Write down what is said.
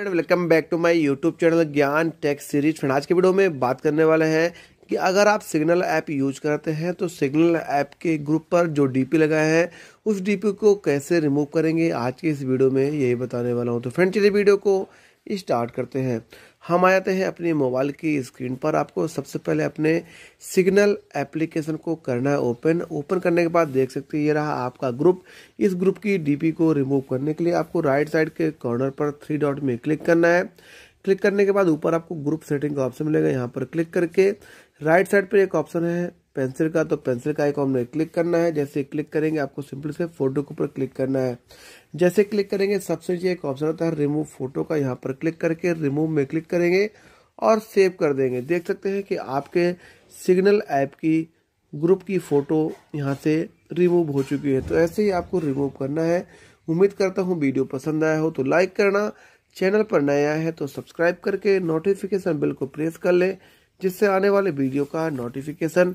friend welcome back to my YouTube channel Gyan tech series friend आज के video में बात करने वाले हैं कि अगर आप सिग्नल ऐप यूज करते हैं तो सिग्नल ऐप के ग्रुप पर जो डीपी लगा है उस डीपी को कैसे रिमूव करेंगे आज के इस वीडियो में यही बताने वाला हूँ तो फ्रेंड चलिए वीडियो को स्टार्ट करते हैं हम आ जाते हैं अपने मोबाइल की स्क्रीन पर आपको सबसे पहले अपने सिग्नल एप्लीकेशन को करना है ओपन ओपन करने के बाद देख सकते हैं ये रहा आपका ग्रुप इस ग्रुप की डीपी को रिमूव करने के लिए आपको राइट साइड के कॉर्नर पर थ्री डॉट में क्लिक करना है क्लिक करने के बाद ऊपर आपको ग्रुप सेटिंग का ऑप्शन मिलेगा यहाँ पर क्लिक करके राइट साइड पर एक ऑप्शन है पेंसिल का तो पेंसिल का आइकॉन में क्लिक करना है जैसे क्लिक करेंगे आपको सिंपल से फोटो के ऊपर क्लिक करना है जैसे क्लिक करेंगे सबसे नीचे एक ऑप्शन होता है रिमूव फोटो का यहाँ पर क्लिक करके रिमूव में क्लिक करेंगे और सेव कर देंगे देख सकते हैं कि आपके सिग्नल ऐप की ग्रुप की फ़ोटो यहाँ से रिमूव हो चुकी है तो ऐसे ही आपको रिमूव करना है उम्मीद करता हूँ वीडियो पसंद आया हो तो लाइक करना चैनल पर नया है तो सब्सक्राइब करके नोटिफिकेशन बिल को प्रेस कर लें जिससे आने वाले वीडियो का नोटिफिकेशन